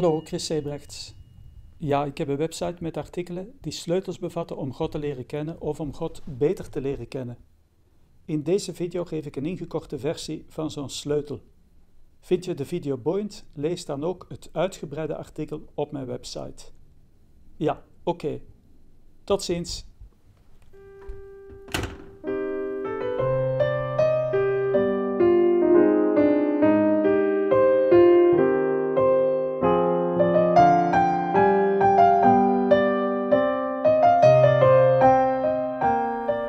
Hallo, Chris Sebrechts. Ja, ik heb een website met artikelen die sleutels bevatten om God te leren kennen of om God beter te leren kennen. In deze video geef ik een ingekorte versie van zo'n sleutel. Vind je de video boeiend? Lees dan ook het uitgebreide artikel op mijn website. Ja, oké. Tot ziens.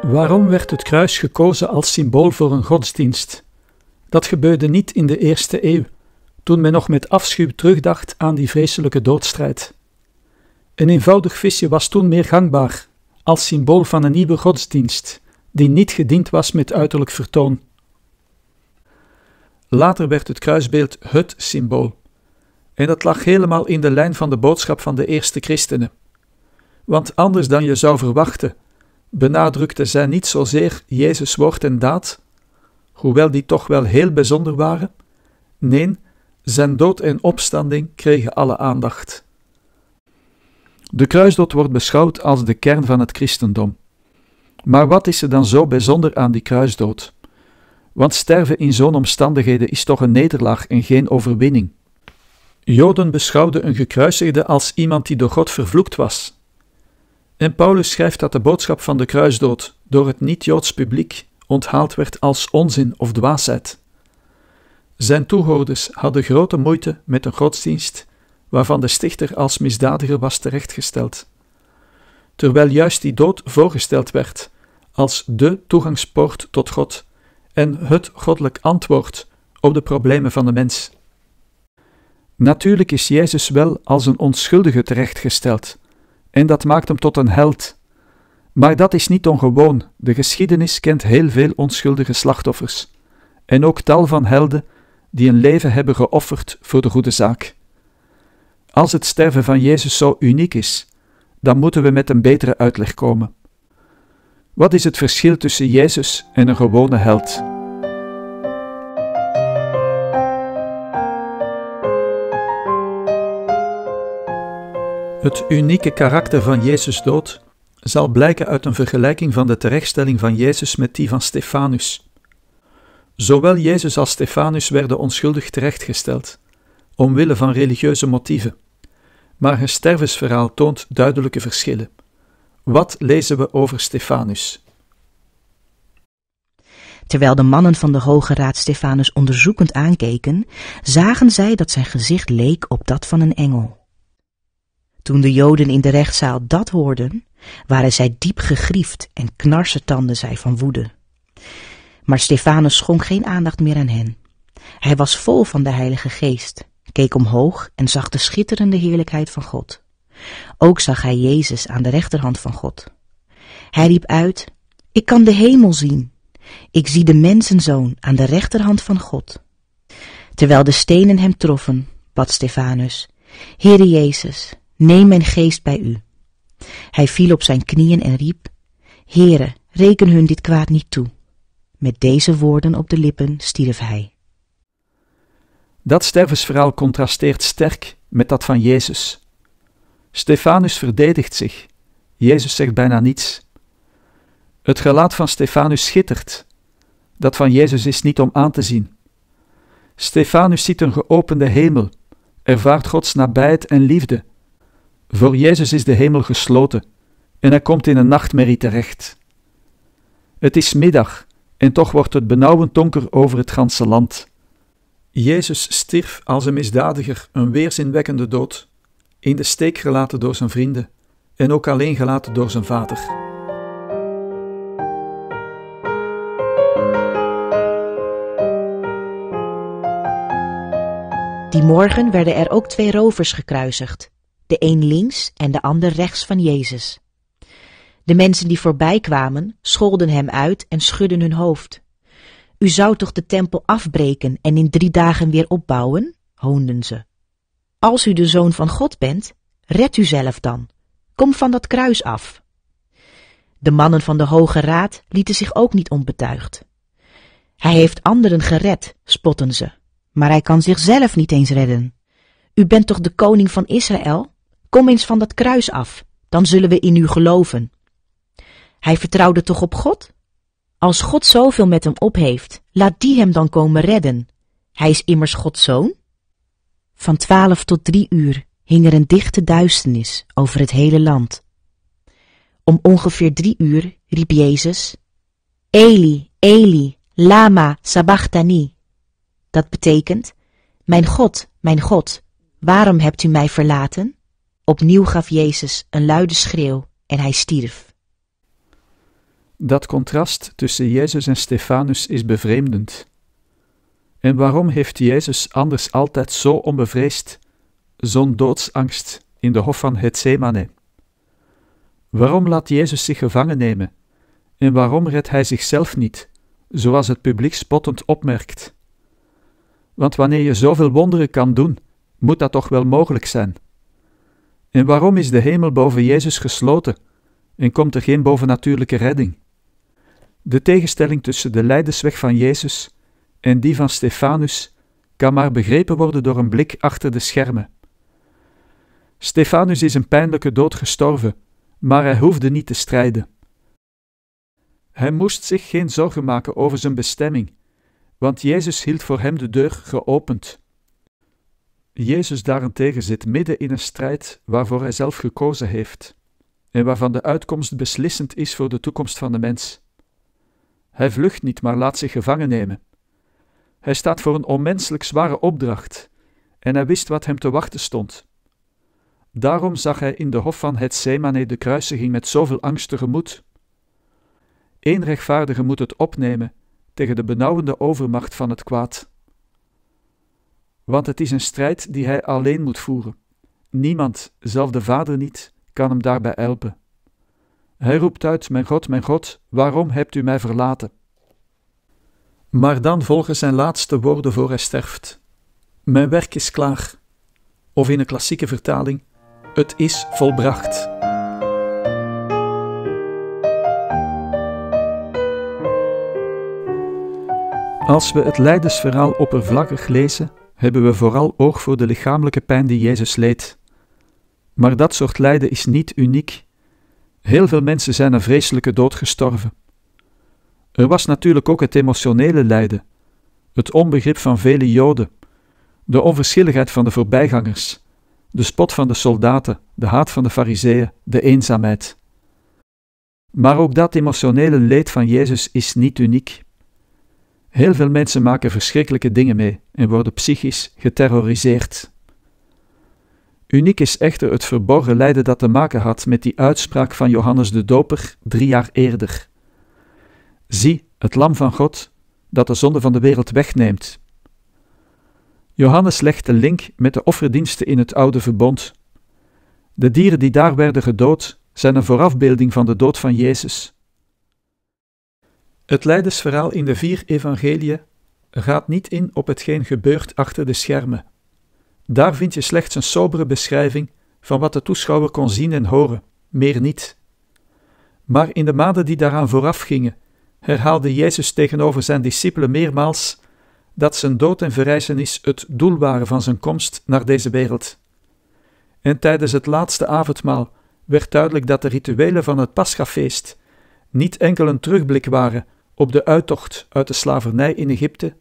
Waarom werd het kruis gekozen als symbool voor een godsdienst? Dat gebeurde niet in de eerste eeuw, toen men nog met afschuw terugdacht aan die vreselijke doodstrijd. Een eenvoudig visje was toen meer gangbaar, als symbool van een nieuwe godsdienst, die niet gediend was met uiterlijk vertoon. Later werd het kruisbeeld het symbool. En dat lag helemaal in de lijn van de boodschap van de eerste christenen. Want anders dan je zou verwachten, benadrukte zij niet zozeer Jezus' woord en daad, hoewel die toch wel heel bijzonder waren. Nee, zijn dood en opstanding kregen alle aandacht. De kruisdood wordt beschouwd als de kern van het christendom. Maar wat is er dan zo bijzonder aan die kruisdood? Want sterven in zo'n omstandigheden is toch een nederlaag en geen overwinning. Joden beschouwden een gekruisigde als iemand die door God vervloekt was, en Paulus schrijft dat de boodschap van de kruisdood door het niet-Joods publiek onthaald werd als onzin of dwaasheid. Zijn toehoorders hadden grote moeite met een godsdienst waarvan de stichter als misdadiger was terechtgesteld. Terwijl juist die dood voorgesteld werd als de toegangspoort tot God en het goddelijk antwoord op de problemen van de mens. Natuurlijk is Jezus wel als een onschuldige terechtgesteld en dat maakt hem tot een held. Maar dat is niet ongewoon. De geschiedenis kent heel veel onschuldige slachtoffers. En ook tal van helden die een leven hebben geofferd voor de goede zaak. Als het sterven van Jezus zo uniek is, dan moeten we met een betere uitleg komen. Wat is het verschil tussen Jezus en een gewone held? Het unieke karakter van Jezus' dood zal blijken uit een vergelijking van de terechtstelling van Jezus met die van Stefanus. Zowel Jezus als Stefanus werden onschuldig terechtgesteld, omwille van religieuze motieven. Maar hun stervensverhaal toont duidelijke verschillen. Wat lezen we over Stefanus? Terwijl de mannen van de Hoge Raad Stefanus onderzoekend aankeken, zagen zij dat zijn gezicht leek op dat van een engel. Toen de Joden in de rechtszaal dat hoorden, waren zij diep gegriefd en knarsetanden zij van woede. Maar Stefanus schonk geen aandacht meer aan hen. Hij was vol van de Heilige Geest, keek omhoog en zag de schitterende heerlijkheid van God. Ook zag hij Jezus aan de rechterhand van God. Hij riep uit, ik kan de hemel zien. Ik zie de mensenzoon aan de rechterhand van God. Terwijl de stenen hem troffen, bad Stefanus, Heere Jezus, neem mijn geest bij u. Hij viel op zijn knieën en riep, Heere, reken hun dit kwaad niet toe. Met deze woorden op de lippen stierf hij. Dat stervensverhaal contrasteert sterk met dat van Jezus. Stefanus verdedigt zich. Jezus zegt bijna niets. Het gelaat van Stefanus schittert. Dat van Jezus is niet om aan te zien. Stefanus ziet een geopende hemel, ervaart Gods nabijheid en liefde voor Jezus is de hemel gesloten en hij komt in een nachtmerrie terecht. Het is middag en toch wordt het benauwend donker over het ganse land. Jezus stierf als een misdadiger een weerzinwekkende dood, in de steek gelaten door zijn vrienden en ook alleen gelaten door zijn vader. Die morgen werden er ook twee rovers gekruisigd de een links en de ander rechts van Jezus. De mensen die voorbij kwamen, scholden hem uit en schudden hun hoofd. U zou toch de tempel afbreken en in drie dagen weer opbouwen? hoonden ze. Als u de zoon van God bent, red u zelf dan. Kom van dat kruis af. De mannen van de Hoge Raad lieten zich ook niet onbetuigd. Hij heeft anderen gered, spotten ze, maar hij kan zichzelf niet eens redden. U bent toch de koning van Israël? Kom eens van dat kruis af, dan zullen we in u geloven. Hij vertrouwde toch op God? Als God zoveel met hem opheeft, laat die hem dan komen redden. Hij is immers Gods zoon? Van twaalf tot drie uur hing er een dichte duisternis over het hele land. Om ongeveer drie uur riep Jezus, Eli, Eli, lama sabachthani. Dat betekent, mijn God, mijn God, waarom hebt u mij verlaten? Opnieuw gaf Jezus een luide schreeuw en hij stierf. Dat contrast tussen Jezus en Stefanus is bevreemdend. En waarom heeft Jezus anders altijd zo onbevreesd, zo'n doodsangst in de hof van Gethsemane? Waarom laat Jezus zich gevangen nemen? En waarom redt hij zichzelf niet, zoals het publiek spottend opmerkt? Want wanneer je zoveel wonderen kan doen, moet dat toch wel mogelijk zijn? En waarom is de hemel boven Jezus gesloten en komt er geen bovennatuurlijke redding? De tegenstelling tussen de lijdensweg van Jezus en die van Stefanus kan maar begrepen worden door een blik achter de schermen. Stefanus is een pijnlijke dood gestorven, maar hij hoefde niet te strijden. Hij moest zich geen zorgen maken over zijn bestemming, want Jezus hield voor hem de deur geopend. Jezus daarentegen zit midden in een strijd waarvoor hij zelf gekozen heeft en waarvan de uitkomst beslissend is voor de toekomst van de mens. Hij vlucht niet, maar laat zich gevangen nemen. Hij staat voor een onmenselijk zware opdracht en hij wist wat hem te wachten stond. Daarom zag hij in de hof van het Gethsemane de kruisiging met zoveel angst tegemoet. Eén rechtvaardige moet het opnemen tegen de benauwende overmacht van het kwaad want het is een strijd die hij alleen moet voeren. Niemand, zelf de Vader niet, kan hem daarbij helpen. Hij roept uit: Mijn God, mijn God, waarom hebt u mij verlaten? Maar dan volgen zijn laatste woorden voor hij sterft: Mijn werk is klaar. Of in een klassieke vertaling: Het is volbracht. Als we het lijdensverhaal oppervlakkig lezen, hebben we vooral oog voor de lichamelijke pijn die Jezus leed. Maar dat soort lijden is niet uniek. Heel veel mensen zijn een vreselijke dood gestorven. Er was natuurlijk ook het emotionele lijden, het onbegrip van vele Joden, de onverschilligheid van de voorbijgangers, de spot van de soldaten, de haat van de fariseeën, de eenzaamheid. Maar ook dat emotionele leed van Jezus is niet uniek. Heel veel mensen maken verschrikkelijke dingen mee en worden psychisch geterroriseerd. Uniek is echter het verborgen lijden dat te maken had met die uitspraak van Johannes de Doper drie jaar eerder. Zie het lam van God dat de zonde van de wereld wegneemt. Johannes legt de link met de offerdiensten in het oude verbond. De dieren die daar werden gedood zijn een voorafbeelding van de dood van Jezus. Het lijdensverhaal in de vier evangeliën gaat niet in op hetgeen gebeurt achter de schermen. Daar vind je slechts een sobere beschrijving van wat de toeschouwer kon zien en horen, meer niet. Maar in de maanden die daaraan voorafgingen, herhaalde Jezus tegenover zijn discipelen meermaals dat zijn dood en verrijzenis het doel waren van zijn komst naar deze wereld. En tijdens het laatste avondmaal werd duidelijk dat de rituelen van het Paschafeest niet enkel een terugblik waren op de uittocht uit de slavernij in Egypte,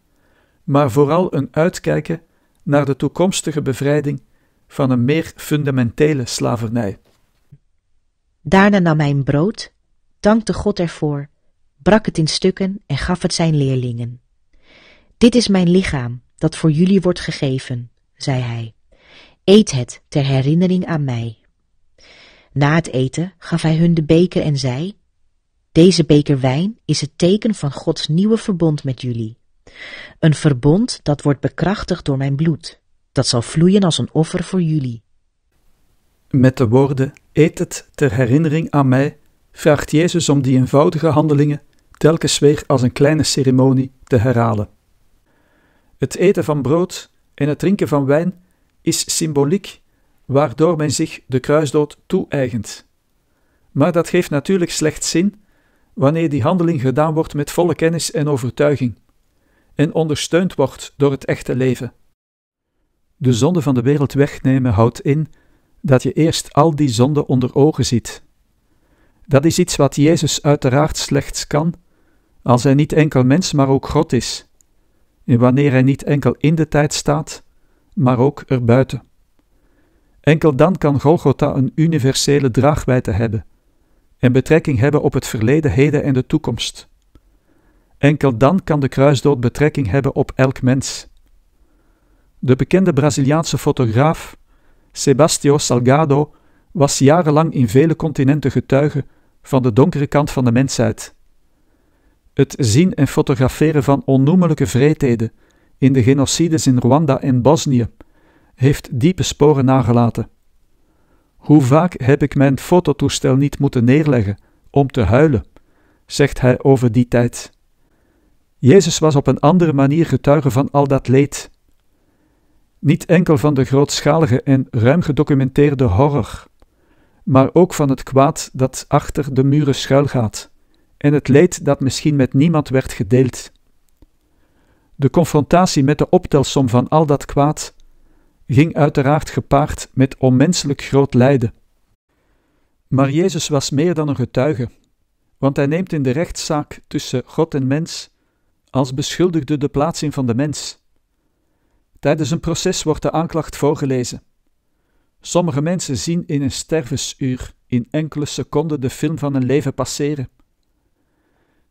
maar vooral een uitkijken naar de toekomstige bevrijding van een meer fundamentele slavernij. Daarna nam hij een brood, dankte God ervoor, brak het in stukken en gaf het zijn leerlingen. Dit is mijn lichaam, dat voor jullie wordt gegeven, zei hij. Eet het ter herinnering aan mij. Na het eten gaf hij hun de beker en zei: deze beker wijn is het teken van Gods nieuwe verbond met jullie. Een verbond dat wordt bekrachtigd door mijn bloed. Dat zal vloeien als een offer voor jullie. Met de woorden: Eet het ter herinnering aan mij, vraagt Jezus om die eenvoudige handelingen telkens weer als een kleine ceremonie te herhalen. Het eten van brood en het drinken van wijn is symboliek, waardoor men zich de kruisdood toe-eigent. Maar dat geeft natuurlijk slechts zin wanneer die handeling gedaan wordt met volle kennis en overtuiging en ondersteund wordt door het echte leven. De zonde van de wereld wegnemen houdt in dat je eerst al die zonden onder ogen ziet. Dat is iets wat Jezus uiteraard slechts kan als hij niet enkel mens, maar ook God is, en wanneer hij niet enkel in de tijd staat, maar ook erbuiten. Enkel dan kan Golgotha een universele draagwijdte hebben en betrekking hebben op het verleden, heden en de toekomst. Enkel dan kan de kruisdood betrekking hebben op elk mens. De bekende Braziliaanse fotograaf Sebastião Salgado was jarenlang in vele continenten getuige van de donkere kant van de mensheid. Het zien en fotograferen van onnoemelijke vreedheden in de genocides in Rwanda en Bosnië heeft diepe sporen nagelaten. Hoe vaak heb ik mijn fototoestel niet moeten neerleggen om te huilen, zegt hij over die tijd. Jezus was op een andere manier getuige van al dat leed. Niet enkel van de grootschalige en ruim gedocumenteerde horror, maar ook van het kwaad dat achter de muren schuilgaat en het leed dat misschien met niemand werd gedeeld. De confrontatie met de optelsom van al dat kwaad ging uiteraard gepaard met onmenselijk groot lijden. Maar Jezus was meer dan een getuige, want hij neemt in de rechtszaak tussen God en mens als beschuldigde de plaats in van de mens. Tijdens een proces wordt de aanklacht voorgelezen. Sommige mensen zien in een stervensuur in enkele seconden de film van een leven passeren.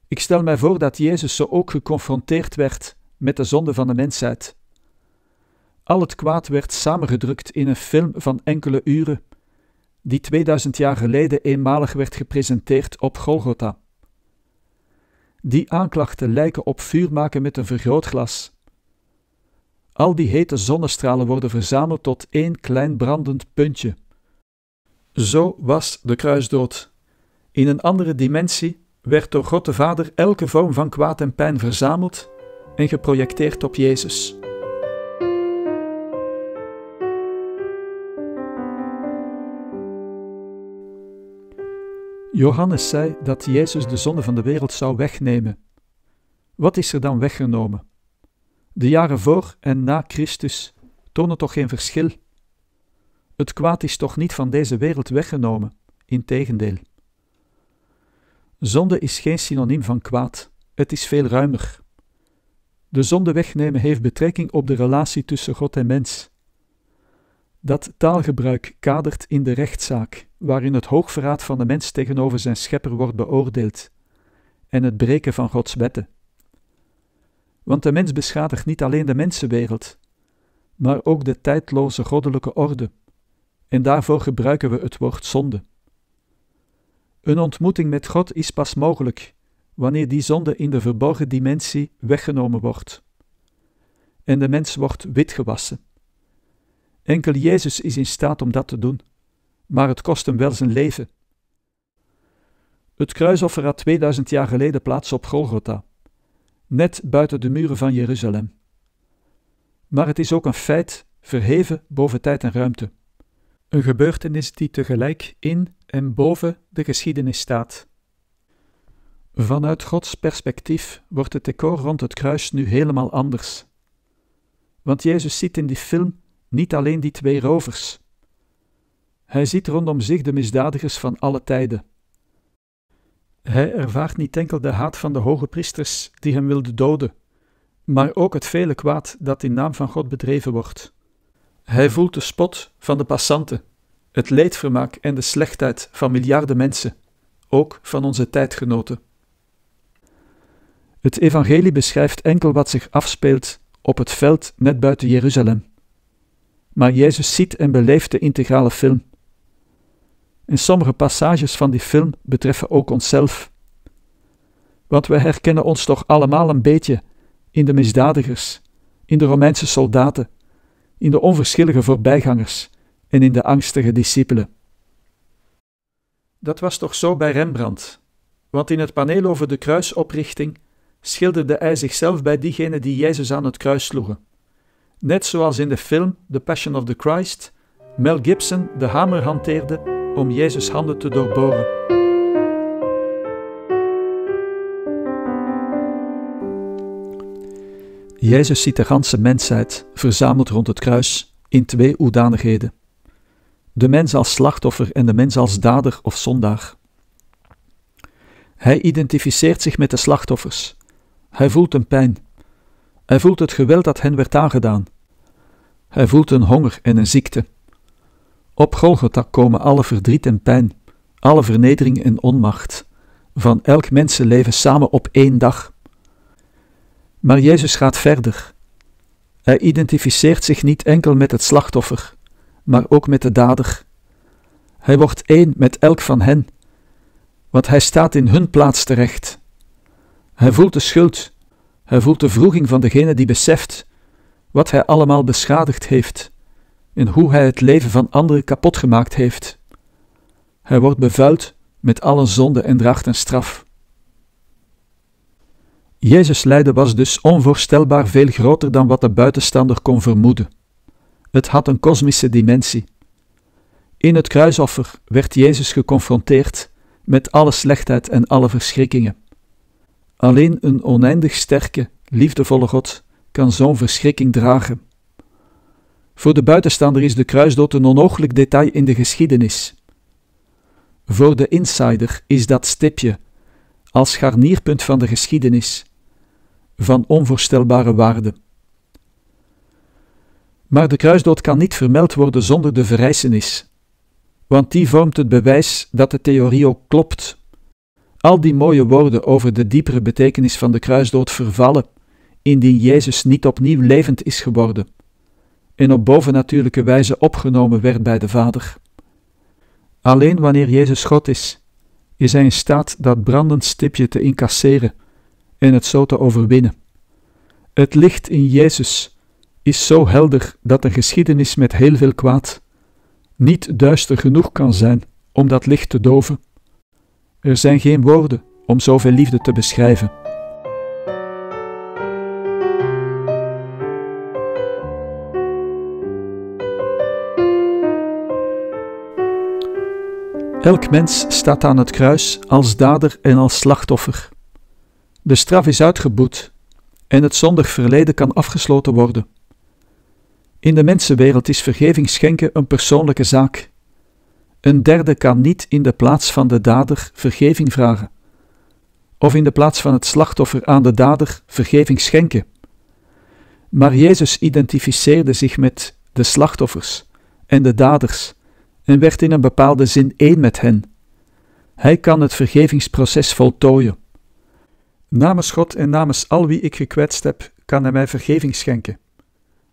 Ik stel mij voor dat Jezus zo ook geconfronteerd werd met de zonde van de mensheid. Al het kwaad werd samengedrukt in een film van enkele uren, die 2000 jaar geleden eenmalig werd gepresenteerd op Golgotha. Die aanklachten lijken op vuur maken met een vergrootglas. Al die hete zonnestralen worden verzameld tot één klein brandend puntje. Zo was de kruisdood. In een andere dimensie werd door God de Vader elke vorm van kwaad en pijn verzameld en geprojecteerd op Jezus. Johannes zei dat Jezus de zonde van de wereld zou wegnemen. Wat is er dan weggenomen? De jaren voor en na Christus tonen toch geen verschil? Het kwaad is toch niet van deze wereld weggenomen, integendeel. Zonde is geen synoniem van kwaad, het is veel ruimer. De zonde wegnemen heeft betrekking op de relatie tussen God en mens. Dat taalgebruik kadert in de rechtszaak waarin het hoogverraad van de mens tegenover zijn schepper wordt beoordeeld, en het breken van Gods wetten. Want de mens beschadigt niet alleen de mensenwereld, maar ook de tijdloze goddelijke orde, en daarvoor gebruiken we het woord zonde. Een ontmoeting met God is pas mogelijk wanneer die zonde in de verborgen dimensie weggenomen wordt. En de mens wordt witgewassen. Enkel Jezus is in staat om dat te doen maar het kost hem wel zijn leven. Het kruisoffer had 2000 jaar geleden plaats op Golgotha, net buiten de muren van Jeruzalem. Maar het is ook een feit verheven boven tijd en ruimte. Een gebeurtenis die tegelijk in en boven de geschiedenis staat. Vanuit Gods perspectief wordt het decor rond het kruis nu helemaal anders. Want Jezus ziet in die film niet alleen die twee rovers, hij ziet rondom zich de misdadigers van alle tijden. Hij ervaart niet enkel de haat van de hoge priesters die hem wilden doden, maar ook het vele kwaad dat in naam van God bedreven wordt. Hij voelt de spot van de passanten, het leedvermaak en de slechtheid van miljarden mensen, ook van onze tijdgenoten. Het evangelie beschrijft enkel wat zich afspeelt op het veld net buiten Jeruzalem. Maar Jezus ziet en beleeft de integrale film en sommige passages van die film betreffen ook onszelf. Want we herkennen ons toch allemaal een beetje in de misdadigers, in de Romeinse soldaten, in de onverschillige voorbijgangers en in de angstige discipelen. Dat was toch zo bij Rembrandt, want in het paneel over de kruisoprichting schilderde hij zichzelf bij diegenen die Jezus aan het kruis sloegen. Net zoals in de film The Passion of the Christ Mel Gibson de hamer hanteerde om Jezus' handen te doorboren. Jezus ziet de ganse mensheid verzameld rond het kruis in twee hoedanigheden: de mens als slachtoffer en de mens als dader of zondaar. Hij identificeert zich met de slachtoffers. Hij voelt een pijn. Hij voelt het geweld dat hen werd aangedaan. Hij voelt een honger en een ziekte. Op Golgotha komen alle verdriet en pijn, alle vernedering en onmacht, van elk mensenleven samen op één dag. Maar Jezus gaat verder. Hij identificeert zich niet enkel met het slachtoffer, maar ook met de dader. Hij wordt één met elk van hen, want hij staat in hun plaats terecht. Hij voelt de schuld, hij voelt de vroeging van degene die beseft wat hij allemaal beschadigd heeft in hoe hij het leven van anderen kapot gemaakt heeft. Hij wordt bevuild met alle zonde en dracht en straf. Jezus lijden was dus onvoorstelbaar veel groter dan wat de buitenstander kon vermoeden. Het had een kosmische dimensie. In het kruisoffer werd Jezus geconfronteerd met alle slechtheid en alle verschrikkingen. Alleen een oneindig sterke, liefdevolle God kan zo'n verschrikking dragen. Voor de buitenstaander is de kruisdood een onooglijk detail in de geschiedenis. Voor de insider is dat stipje, als garnierpunt van de geschiedenis, van onvoorstelbare waarde. Maar de kruisdood kan niet vermeld worden zonder de verrijzenis, want die vormt het bewijs dat de theorie ook klopt. Al die mooie woorden over de diepere betekenis van de kruisdood vervallen, indien Jezus niet opnieuw levend is geworden en op bovennatuurlijke wijze opgenomen werd bij de Vader. Alleen wanneer Jezus God is, is hij in staat dat brandend stipje te incasseren en het zo te overwinnen. Het licht in Jezus is zo helder dat een geschiedenis met heel veel kwaad niet duister genoeg kan zijn om dat licht te doven. Er zijn geen woorden om zoveel liefde te beschrijven. Elk mens staat aan het kruis als dader en als slachtoffer. De straf is uitgeboet en het zondig verleden kan afgesloten worden. In de mensenwereld is vergeving schenken een persoonlijke zaak. Een derde kan niet in de plaats van de dader vergeving vragen, of in de plaats van het slachtoffer aan de dader vergeving schenken. Maar Jezus identificeerde zich met de slachtoffers en de daders en werd in een bepaalde zin één met hen. Hij kan het vergevingsproces voltooien. Namens God en namens al wie ik gekwetst heb, kan Hij mij vergeving schenken.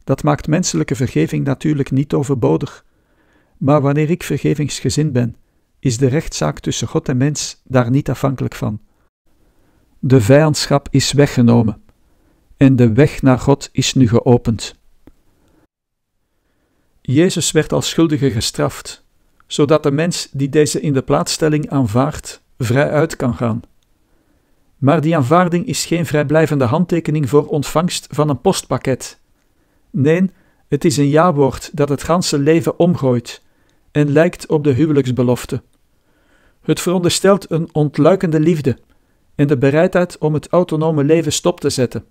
Dat maakt menselijke vergeving natuurlijk niet overbodig. Maar wanneer ik vergevingsgezind ben, is de rechtszaak tussen God en mens daar niet afhankelijk van. De vijandschap is weggenomen en de weg naar God is nu geopend. Jezus werd als schuldige gestraft zodat de mens die deze in de plaatsstelling aanvaardt, vrij uit kan gaan. Maar die aanvaarding is geen vrijblijvende handtekening voor ontvangst van een postpakket. Nee, het is een jawoord dat het ganse leven omgooit en lijkt op de huwelijksbelofte. Het veronderstelt een ontluikende liefde en de bereidheid om het autonome leven stop te zetten.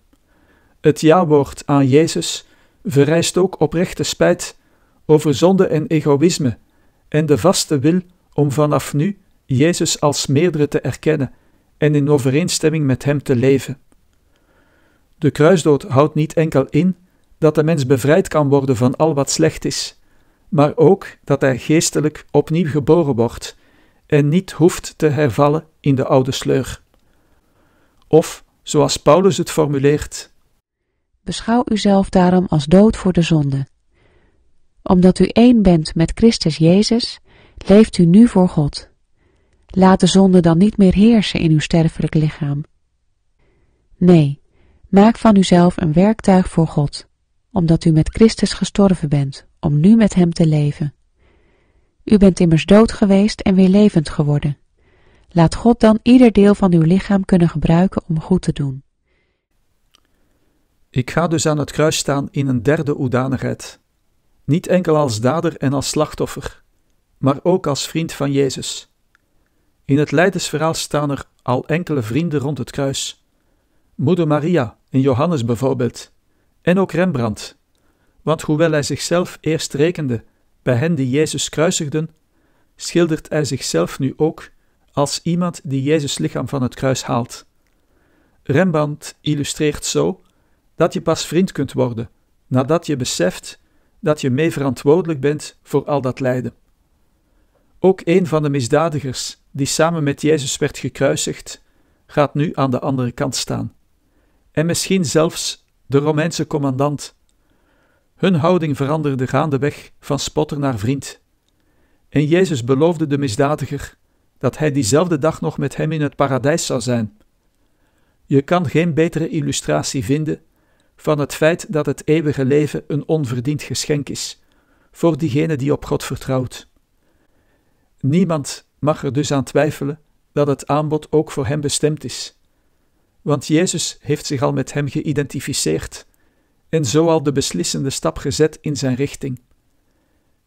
Het jawoord aan Jezus vereist ook oprechte spijt over zonde en egoïsme en de vaste wil om vanaf nu Jezus als meerdere te erkennen en in overeenstemming met Hem te leven. De kruisdood houdt niet enkel in dat de mens bevrijd kan worden van al wat slecht is, maar ook dat hij geestelijk opnieuw geboren wordt en niet hoeft te hervallen in de oude sleur. Of, zoals Paulus het formuleert: Beschouw uzelf daarom als dood voor de zonde, omdat u één bent met Christus Jezus, leeft u nu voor God. Laat de zonde dan niet meer heersen in uw sterfelijk lichaam. Nee, maak van uzelf een werktuig voor God, omdat u met Christus gestorven bent, om nu met Hem te leven. U bent immers dood geweest en weer levend geworden. Laat God dan ieder deel van uw lichaam kunnen gebruiken om goed te doen. Ik ga dus aan het kruis staan in een derde hoedanigheid, niet enkel als dader en als slachtoffer, maar ook als vriend van Jezus. In het lijdensverhaal staan er al enkele vrienden rond het kruis. Moeder Maria en Johannes bijvoorbeeld, en ook Rembrandt. Want hoewel hij zichzelf eerst rekende bij hen die Jezus kruisigden, schildert hij zichzelf nu ook als iemand die Jezus lichaam van het kruis haalt. Rembrandt illustreert zo dat je pas vriend kunt worden nadat je beseft dat je mee verantwoordelijk bent voor al dat lijden. Ook een van de misdadigers die samen met Jezus werd gekruisigd, gaat nu aan de andere kant staan. En misschien zelfs de Romeinse commandant. Hun houding veranderde gaandeweg van spotter naar vriend. En Jezus beloofde de misdadiger dat hij diezelfde dag nog met hem in het paradijs zou zijn. Je kan geen betere illustratie vinden van het feit dat het eeuwige leven een onverdiend geschenk is voor diegene die op God vertrouwt. Niemand mag er dus aan twijfelen dat het aanbod ook voor hem bestemd is, want Jezus heeft zich al met hem geïdentificeerd en zo al de beslissende stap gezet in zijn richting.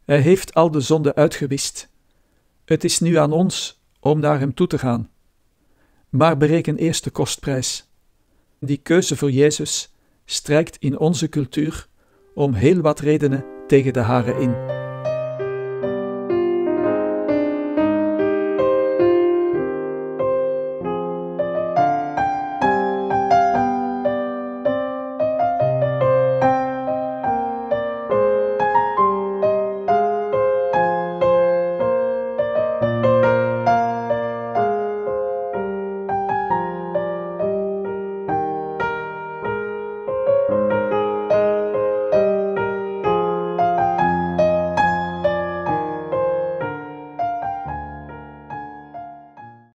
Hij heeft al de zonde uitgewist. Het is nu aan ons om naar hem toe te gaan. Maar bereken eerst de kostprijs. Die keuze voor Jezus strijkt in onze cultuur om heel wat redenen tegen de haren in.